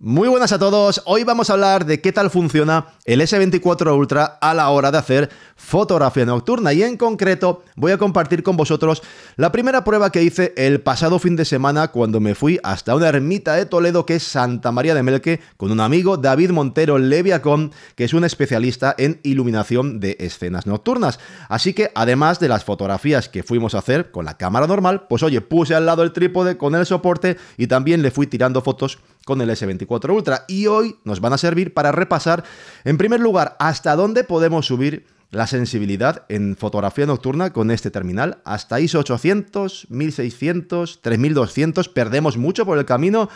Muy buenas a todos, hoy vamos a hablar de qué tal funciona el S24 Ultra a la hora de hacer fotografía nocturna y en concreto voy a compartir con vosotros la primera prueba que hice el pasado fin de semana cuando me fui hasta una ermita de Toledo que es Santa María de Melque con un amigo David Montero Leviacón que es un especialista en iluminación de escenas nocturnas. Así que además de las fotografías que fuimos a hacer con la cámara normal, pues oye, puse al lado el trípode con el soporte y también le fui tirando fotos con el S24 Ultra y hoy nos van a servir para repasar, en primer lugar, hasta dónde podemos subir la sensibilidad en fotografía nocturna con este terminal. Hasta ISO 800, 1600, 3200, perdemos mucho por el camino.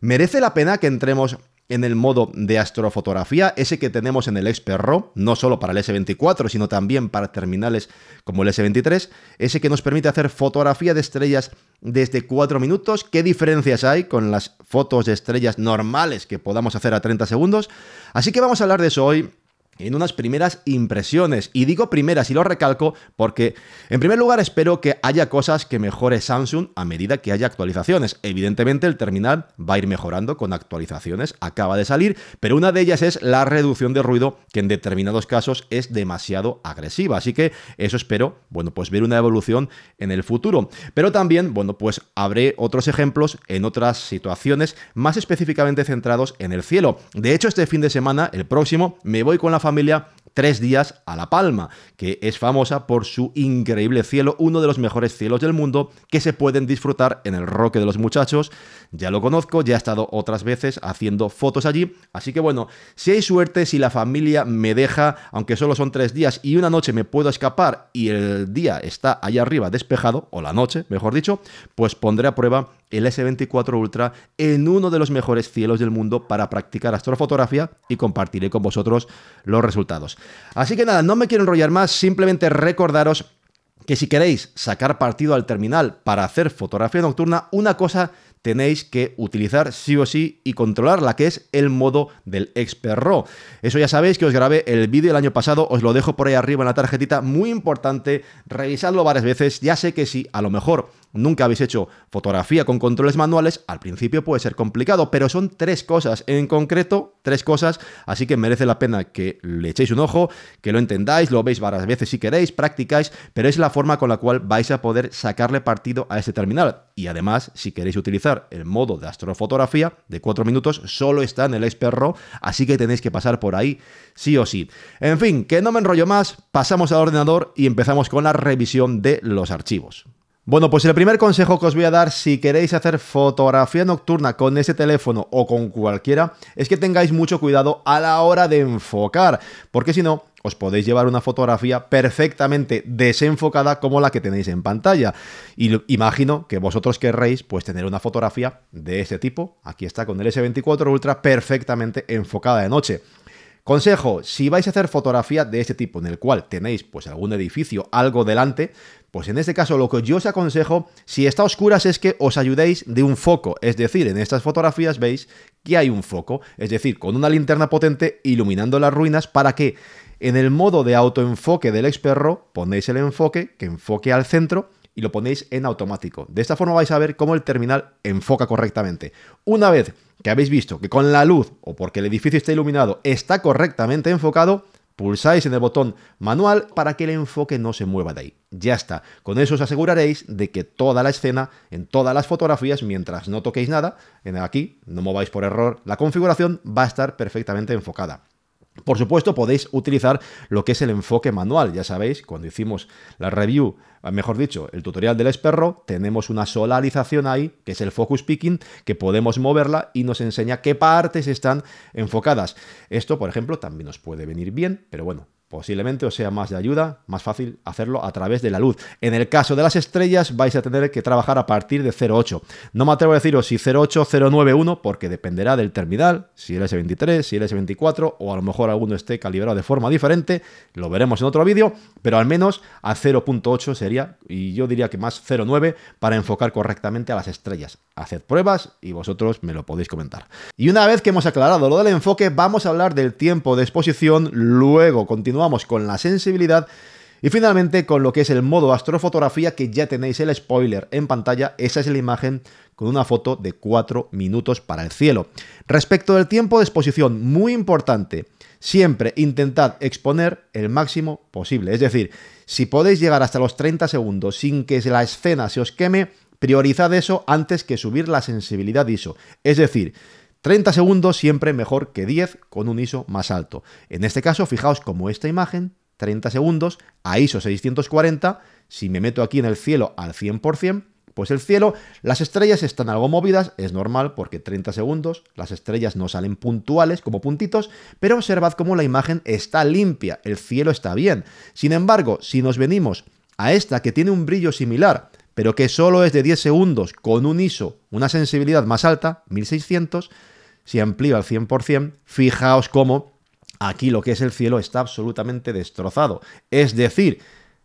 ¿Merece la pena que entremos en el modo de astrofotografía, ese que tenemos en el Xperro, no solo para el S24, sino también para terminales como el S23, ese que nos permite hacer fotografía de estrellas desde 4 minutos, qué diferencias hay con las fotos de estrellas normales que podamos hacer a 30 segundos. Así que vamos a hablar de eso hoy en unas primeras impresiones. Y digo primeras y lo recalco porque, en primer lugar, espero que haya cosas que mejore Samsung a medida que haya actualizaciones. Evidentemente, el terminal va a ir mejorando con actualizaciones, acaba de salir, pero una de ellas es la reducción de ruido, que en determinados casos es demasiado agresiva. Así que eso espero, bueno, pues ver una evolución en el futuro. Pero también, bueno, pues habré otros ejemplos en otras situaciones más específicamente centrados en el cielo. De hecho, este fin de semana, el próximo, me voy con la familia tres días a La Palma, que es famosa por su increíble cielo, uno de los mejores cielos del mundo que se pueden disfrutar en el Roque de los Muchachos. Ya lo conozco, ya he estado otras veces haciendo fotos allí, así que bueno, si hay suerte, si la familia me deja, aunque solo son tres días y una noche me puedo escapar y el día está allá arriba despejado, o la noche, mejor dicho, pues pondré a prueba el S24 Ultra en uno de los mejores cielos del mundo para practicar astrofotografía y compartiré con vosotros los resultados. Así que nada, no me quiero enrollar más, simplemente recordaros que si queréis sacar partido al terminal para hacer fotografía nocturna, una cosa tenéis que utilizar sí o sí y controlarla, que es el modo del Expert RAW. Eso ya sabéis que os grabé el vídeo el año pasado, os lo dejo por ahí arriba en la tarjetita, muy importante, revisadlo varias veces, ya sé que sí. a lo mejor nunca habéis hecho fotografía con controles manuales, al principio puede ser complicado, pero son tres cosas en concreto, tres cosas, así que merece la pena que le echéis un ojo, que lo entendáis, lo veis varias veces si queréis, practicáis, pero es la forma con la cual vais a poder sacarle partido a este terminal. Y además, si queréis utilizar el modo de astrofotografía de cuatro minutos, solo está en el Expert así que tenéis que pasar por ahí sí o sí. En fin, que no me enrollo más, pasamos al ordenador y empezamos con la revisión de los archivos. Bueno, pues el primer consejo que os voy a dar si queréis hacer fotografía nocturna con ese teléfono o con cualquiera es que tengáis mucho cuidado a la hora de enfocar, porque si no, os podéis llevar una fotografía perfectamente desenfocada como la que tenéis en pantalla. Y imagino que vosotros querréis pues tener una fotografía de este tipo. Aquí está con el S24 Ultra perfectamente enfocada de noche. Consejo, si vais a hacer fotografía de este tipo en el cual tenéis pues algún edificio, algo delante, pues en este caso lo que yo os aconsejo, si está a oscuras, es que os ayudéis de un foco. Es decir, en estas fotografías veis que hay un foco. Es decir, con una linterna potente iluminando las ruinas para que en el modo de autoenfoque del experro ponéis el enfoque que enfoque al centro y lo ponéis en automático. De esta forma vais a ver cómo el terminal enfoca correctamente. Una vez que habéis visto que con la luz o porque el edificio está iluminado está correctamente enfocado, Pulsáis en el botón manual para que el enfoque no se mueva de ahí. Ya está. Con eso os aseguraréis de que toda la escena, en todas las fotografías, mientras no toquéis nada, en aquí, no mováis por error, la configuración va a estar perfectamente enfocada. Por supuesto, podéis utilizar lo que es el enfoque manual. Ya sabéis, cuando hicimos la review, ah, mejor dicho, el tutorial del esperro, tenemos una solarización ahí, que es el focus picking, que podemos moverla y nos enseña qué partes están enfocadas. Esto, por ejemplo, también nos puede venir bien, pero bueno, Posiblemente os sea más de ayuda, más fácil hacerlo a través de la luz. En el caso de las estrellas vais a tener que trabajar a partir de 0.8. No me atrevo a deciros si 0.8, 0.91 porque dependerá del terminal, si el S23, si el S24 o a lo mejor alguno esté calibrado de forma diferente, lo veremos en otro vídeo, pero al menos a 0.8 sería, y yo diría que más 0.9 para enfocar correctamente a las estrellas. Haced pruebas y vosotros me lo podéis comentar. Y una vez que hemos aclarado lo del enfoque, vamos a hablar del tiempo de exposición, luego continuamos Vamos con la sensibilidad y finalmente con lo que es el modo astrofotografía que ya tenéis el spoiler en pantalla, esa es la imagen con una foto de 4 minutos para el cielo. Respecto del tiempo de exposición, muy importante, siempre intentad exponer el máximo posible, es decir, si podéis llegar hasta los 30 segundos sin que la escena se os queme, priorizad eso antes que subir la sensibilidad ISO, es decir, 30 segundos siempre mejor que 10 con un ISO más alto. En este caso, fijaos como esta imagen, 30 segundos a ISO 640, si me meto aquí en el cielo al 100%, pues el cielo, las estrellas están algo movidas, es normal porque 30 segundos, las estrellas no salen puntuales como puntitos, pero observad cómo la imagen está limpia, el cielo está bien. Sin embargo, si nos venimos a esta que tiene un brillo similar, pero que solo es de 10 segundos con un ISO, una sensibilidad más alta, 1600, si amplío al 100%, fijaos cómo aquí lo que es el cielo está absolutamente destrozado. Es decir,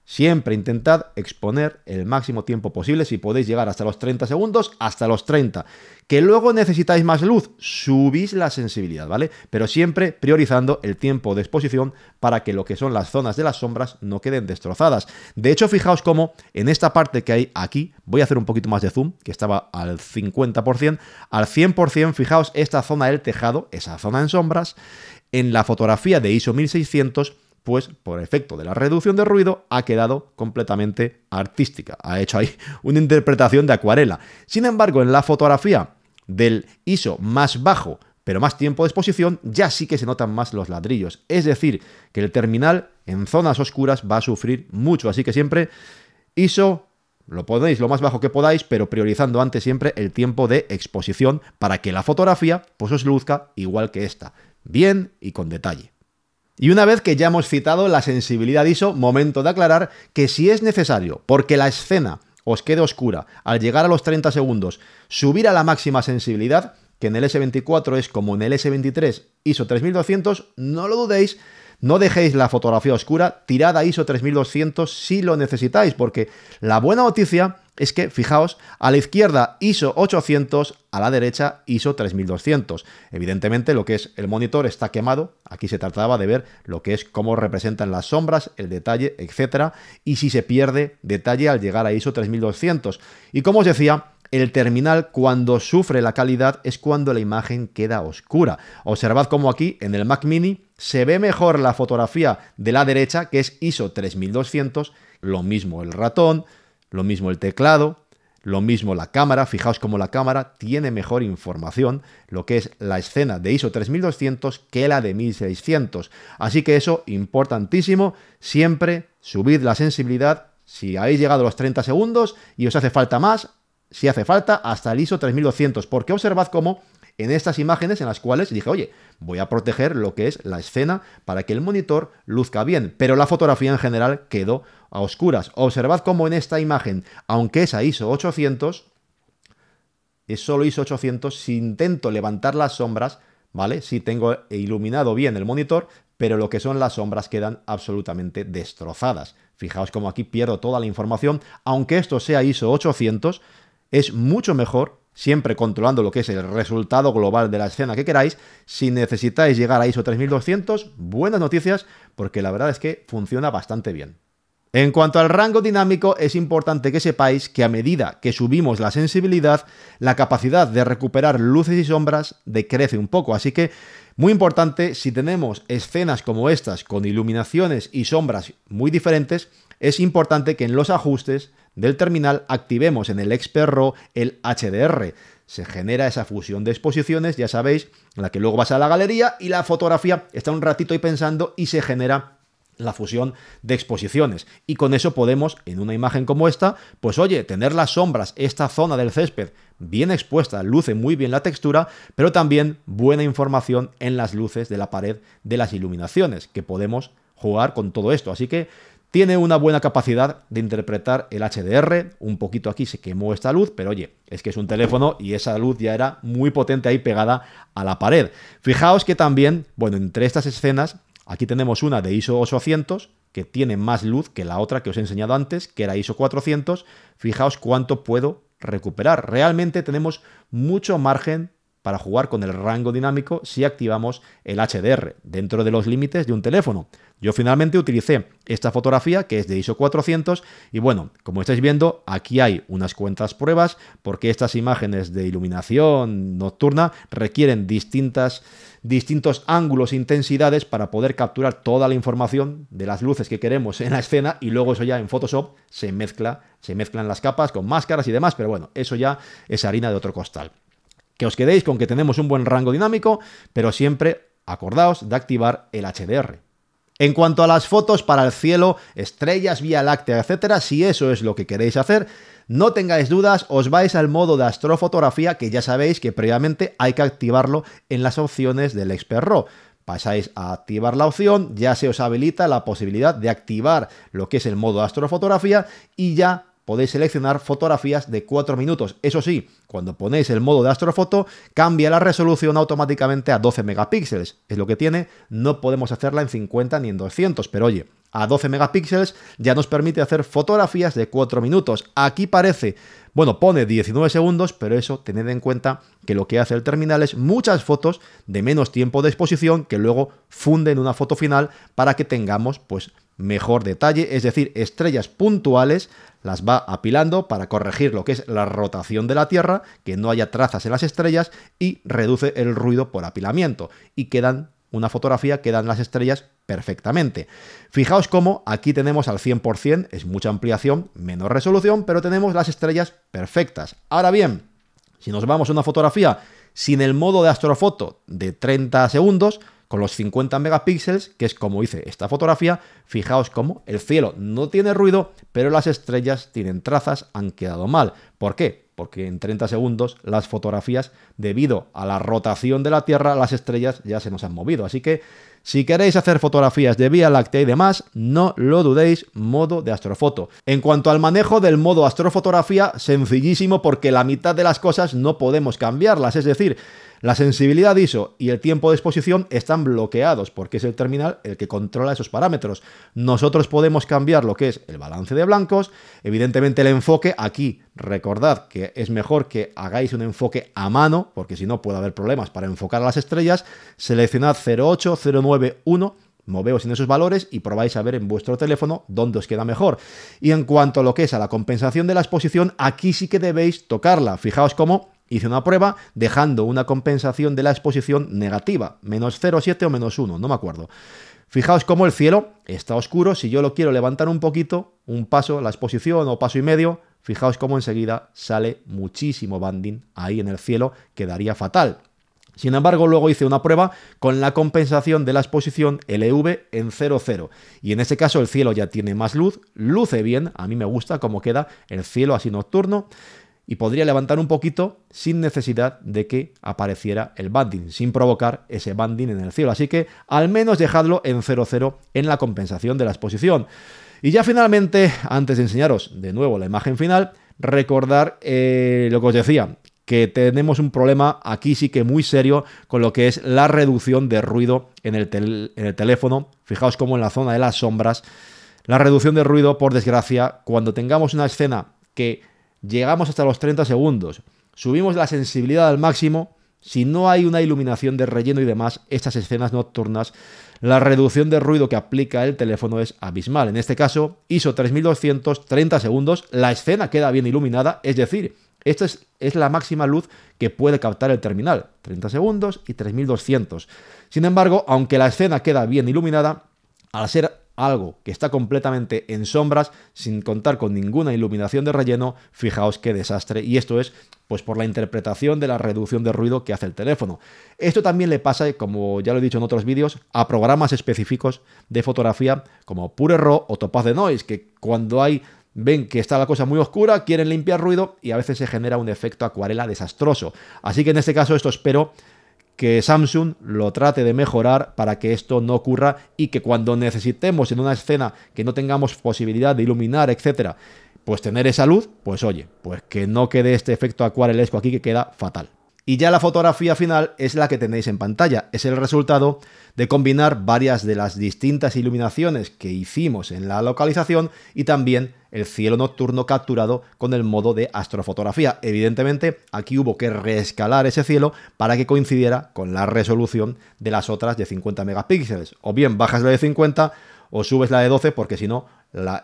Siempre intentad exponer el máximo tiempo posible. Si podéis llegar hasta los 30 segundos, hasta los 30. Que luego necesitáis más luz, subís la sensibilidad, ¿vale? Pero siempre priorizando el tiempo de exposición para que lo que son las zonas de las sombras no queden destrozadas. De hecho, fijaos cómo en esta parte que hay aquí, voy a hacer un poquito más de zoom, que estaba al 50%, al 100%, fijaos esta zona del tejado, esa zona en sombras, en la fotografía de ISO 1600 pues por efecto de la reducción de ruido ha quedado completamente artística. Ha hecho ahí una interpretación de acuarela. Sin embargo, en la fotografía del ISO más bajo, pero más tiempo de exposición, ya sí que se notan más los ladrillos. Es decir, que el terminal en zonas oscuras va a sufrir mucho. Así que siempre ISO lo ponéis lo más bajo que podáis, pero priorizando antes siempre el tiempo de exposición para que la fotografía pues os luzca igual que esta, bien y con detalle. Y una vez que ya hemos citado la sensibilidad ISO, momento de aclarar que si es necesario, porque la escena os quede oscura al llegar a los 30 segundos, subir a la máxima sensibilidad, que en el S24 es como en el S23 ISO 3200, no lo dudéis, no dejéis la fotografía oscura, tirad a ISO 3200 si lo necesitáis, porque la buena noticia es que, fijaos, a la izquierda ISO 800, a la derecha ISO 3200. Evidentemente lo que es el monitor está quemado, aquí se trataba de ver lo que es cómo representan las sombras, el detalle, etcétera, y si se pierde detalle al llegar a ISO 3200. Y como os decía, el terminal cuando sufre la calidad es cuando la imagen queda oscura. Observad cómo aquí en el Mac mini se ve mejor la fotografía de la derecha que es ISO 3200, lo mismo el ratón, lo mismo el teclado, lo mismo la cámara, fijaos como la cámara tiene mejor información, lo que es la escena de ISO 3200 que la de 1600. Así que eso, importantísimo, siempre subid la sensibilidad si habéis llegado a los 30 segundos y os hace falta más, si hace falta, hasta el ISO 3200, porque observad cómo en estas imágenes en las cuales dije, oye, voy a proteger lo que es la escena para que el monitor luzca bien, pero la fotografía en general quedó a oscuras. Observad cómo en esta imagen, aunque es a ISO 800, es solo ISO 800, si intento levantar las sombras, ¿vale? Si tengo iluminado bien el monitor, pero lo que son las sombras quedan absolutamente destrozadas. Fijaos cómo aquí pierdo toda la información, aunque esto sea ISO 800, es mucho mejor siempre controlando lo que es el resultado global de la escena que queráis. Si necesitáis llegar a ISO 3200, buenas noticias, porque la verdad es que funciona bastante bien. En cuanto al rango dinámico, es importante que sepáis que a medida que subimos la sensibilidad, la capacidad de recuperar luces y sombras decrece un poco, así que muy importante, si tenemos escenas como estas con iluminaciones y sombras muy diferentes, es importante que en los ajustes del terminal activemos en el experro el HDR. Se genera esa fusión de exposiciones, ya sabéis, en la que luego vas a la galería y la fotografía está un ratito ahí pensando y se genera la fusión de exposiciones. Y con eso podemos, en una imagen como esta, pues oye, tener las sombras, esta zona del césped bien expuesta, luce muy bien la textura, pero también buena información en las luces de la pared de las iluminaciones, que podemos jugar con todo esto. Así que tiene una buena capacidad de interpretar el HDR, un poquito aquí se quemó esta luz, pero oye, es que es un teléfono y esa luz ya era muy potente ahí pegada a la pared. Fijaos que también, bueno, entre estas escenas, aquí tenemos una de ISO 800, que tiene más luz que la otra que os he enseñado antes, que era ISO 400. Fijaos cuánto puedo recuperar. Realmente tenemos mucho margen para jugar con el rango dinámico si activamos el HDR dentro de los límites de un teléfono. Yo finalmente utilicé esta fotografía que es de ISO 400 y bueno, como estáis viendo, aquí hay unas cuantas pruebas porque estas imágenes de iluminación nocturna requieren distintas, distintos ángulos e intensidades para poder capturar toda la información de las luces que queremos en la escena y luego eso ya en Photoshop se mezcla, se mezclan las capas con máscaras y demás, pero bueno, eso ya es harina de otro costal que os quedéis con que tenemos un buen rango dinámico, pero siempre acordaos de activar el HDR. En cuanto a las fotos para el cielo, estrellas, vía láctea, etcétera, si eso es lo que queréis hacer, no tengáis dudas, os vais al modo de astrofotografía que ya sabéis que previamente hay que activarlo en las opciones del Expert RAW. Pasáis a activar la opción, ya se os habilita la posibilidad de activar lo que es el modo astrofotografía y ya podéis seleccionar fotografías de 4 minutos. Eso sí, cuando ponéis el modo de astrofoto, cambia la resolución automáticamente a 12 megapíxeles. Es lo que tiene, no podemos hacerla en 50 ni en 200, pero oye, a 12 megapíxeles ya nos permite hacer fotografías de 4 minutos. Aquí parece, bueno, pone 19 segundos, pero eso tened en cuenta que lo que hace el terminal es muchas fotos de menos tiempo de exposición que luego funden una foto final para que tengamos pues mejor detalle, es decir, estrellas puntuales las va apilando para corregir lo que es la rotación de la Tierra, que no haya trazas en las estrellas y reduce el ruido por apilamiento y quedan una fotografía quedan las estrellas perfectamente. Fijaos cómo aquí tenemos al 100%, es mucha ampliación, menor resolución, pero tenemos las estrellas perfectas. Ahora bien, si nos vamos a una fotografía sin el modo de astrofoto de 30 segundos, con los 50 megapíxeles, que es como hice esta fotografía, fijaos cómo el cielo no tiene ruido, pero las estrellas tienen trazas, han quedado mal. ¿Por qué? Porque en 30 segundos las fotografías, debido a la rotación de la Tierra, las estrellas ya se nos han movido. Así que si queréis hacer fotografías de Vía Láctea y demás, no lo dudéis, modo de astrofoto. En cuanto al manejo del modo astrofotografía, sencillísimo porque la mitad de las cosas no podemos cambiarlas, es decir, la sensibilidad ISO y el tiempo de exposición están bloqueados porque es el terminal el que controla esos parámetros. Nosotros podemos cambiar lo que es el balance de blancos, evidentemente el enfoque aquí. Recordad que es mejor que hagáis un enfoque a mano porque si no puede haber problemas para enfocar a las estrellas. Seleccionad 08, 09 1 moveos en esos valores y probáis a ver en vuestro teléfono dónde os queda mejor. Y en cuanto a lo que es a la compensación de la exposición, aquí sí que debéis tocarla. Fijaos cómo hice una prueba dejando una compensación de la exposición negativa, menos 0,7 o menos 1, no me acuerdo. Fijaos cómo el cielo está oscuro, si yo lo quiero levantar un poquito, un paso, la exposición o paso y medio, fijaos cómo enseguida sale muchísimo banding ahí en el cielo, quedaría fatal. Sin embargo, luego hice una prueba con la compensación de la exposición LV en 0,0. Y en ese caso el cielo ya tiene más luz, luce bien, a mí me gusta cómo queda el cielo así nocturno y podría levantar un poquito sin necesidad de que apareciera el banding, sin provocar ese banding en el cielo. Así que al menos dejadlo en 0,0 en la compensación de la exposición. Y ya finalmente, antes de enseñaros de nuevo la imagen final, recordar eh, lo que os decía, que tenemos un problema aquí sí que muy serio con lo que es la reducción de ruido en el, en el teléfono. Fijaos como en la zona de las sombras, la reducción de ruido, por desgracia, cuando tengamos una escena que llegamos hasta los 30 segundos, subimos la sensibilidad al máximo, si no hay una iluminación de relleno y demás, estas escenas nocturnas, la reducción de ruido que aplica el teléfono es abismal. En este caso, ISO 3230 segundos, la escena queda bien iluminada, es decir, esta es, la máxima luz que puede captar el terminal, 30 segundos y 3200. Sin embargo, aunque la escena queda bien iluminada, al ser algo que está completamente en sombras, sin contar con ninguna iluminación de relleno, fijaos qué desastre. Y esto es pues por la interpretación de la reducción de ruido que hace el teléfono. Esto también le pasa, como ya lo he dicho en otros vídeos, a programas específicos de fotografía como Pure Raw o Topaz de Noise, que cuando hay ven que está la cosa muy oscura, quieren limpiar ruido y a veces se genera un efecto acuarela desastroso. Así que en este caso esto espero que Samsung lo trate de mejorar para que esto no ocurra y que cuando necesitemos en una escena que no tengamos posibilidad de iluminar, etcétera, pues tener esa luz, pues oye, pues que no quede este efecto acuarelesco aquí que queda fatal y ya la fotografía final es la que tenéis en pantalla. Es el resultado de combinar varias de las distintas iluminaciones que hicimos en la localización y también el cielo nocturno capturado con el modo de astrofotografía. Evidentemente, aquí hubo que reescalar ese cielo para que coincidiera con la resolución de las otras de 50 megapíxeles. O bien bajas la de 50 o subes la de 12 porque si no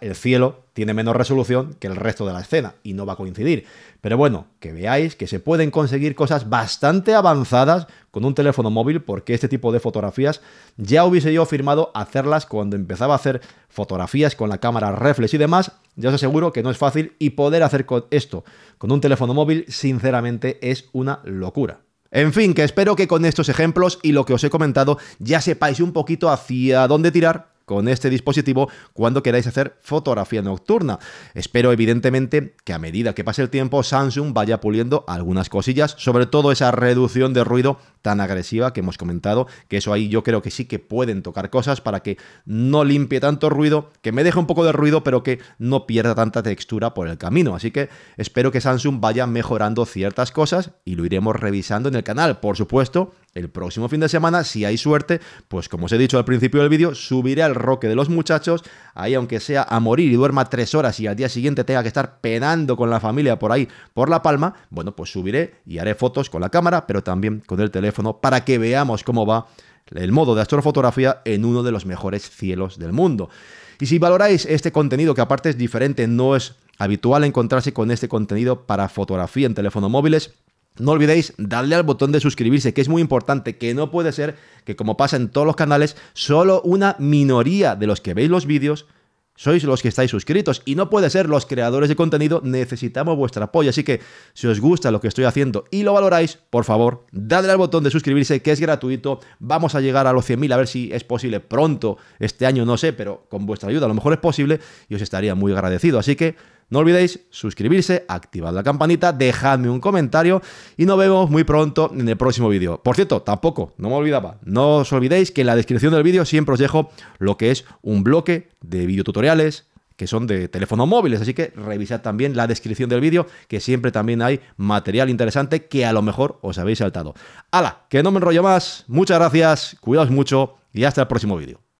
el cielo tiene menos resolución que el resto de la escena y no va a coincidir. Pero bueno, que veáis que se pueden conseguir cosas bastante avanzadas con un teléfono móvil porque este tipo de fotografías ya hubiese yo firmado hacerlas cuando empezaba a hacer fotografías con la cámara reflex y demás. Ya os aseguro que no es fácil y poder hacer esto con un teléfono móvil sinceramente es una locura. En fin, que espero que con estos ejemplos y lo que os he comentado ya sepáis un poquito hacia dónde tirar con este dispositivo cuando queráis hacer fotografía nocturna. Espero evidentemente que a medida que pase el tiempo Samsung vaya puliendo algunas cosillas, sobre todo esa reducción de ruido tan agresiva que hemos comentado, que eso ahí yo creo que sí que pueden tocar cosas para que no limpie tanto ruido, que me deje un poco de ruido pero que no pierda tanta textura por el camino. Así que espero que Samsung vaya mejorando ciertas cosas y lo iremos revisando en el canal. Por supuesto, el próximo fin de semana, si hay suerte, pues como os he dicho al principio del vídeo, subiré al roque de los muchachos, ahí aunque sea a morir y duerma tres horas y al día siguiente tenga que estar penando con la familia por ahí, por La Palma, bueno, pues subiré y haré fotos con la cámara, pero también con el teléfono para que veamos cómo va el modo de astrofotografía en uno de los mejores cielos del mundo. Y si valoráis este contenido, que aparte es diferente, no es habitual encontrarse con este contenido para fotografía en teléfonos móviles, no olvidéis darle al botón de suscribirse, que es muy importante, que no puede ser que como pasa en todos los canales, solo una minoría de los que veis los vídeos sois los que estáis suscritos y no puede ser los creadores de contenido, necesitamos vuestro apoyo, así que si os gusta lo que estoy haciendo y lo valoráis, por favor, dadle al botón de suscribirse que es gratuito, vamos a llegar a los 100.000 a ver si es posible pronto, este año no sé, pero con vuestra ayuda a lo mejor es posible y os estaría muy agradecido, así que no olvidéis suscribirse, activar la campanita, dejadme un comentario y nos vemos muy pronto en el próximo vídeo. Por cierto, tampoco, no me olvidaba, no os olvidéis que en la descripción del vídeo siempre os dejo lo que es un bloque de videotutoriales que son de teléfonos móviles, así que revisad también la descripción del vídeo, que siempre también hay material interesante que a lo mejor os habéis saltado. ¡Hala! Que no me enrollo más, muchas gracias, cuidaos mucho y hasta el próximo vídeo.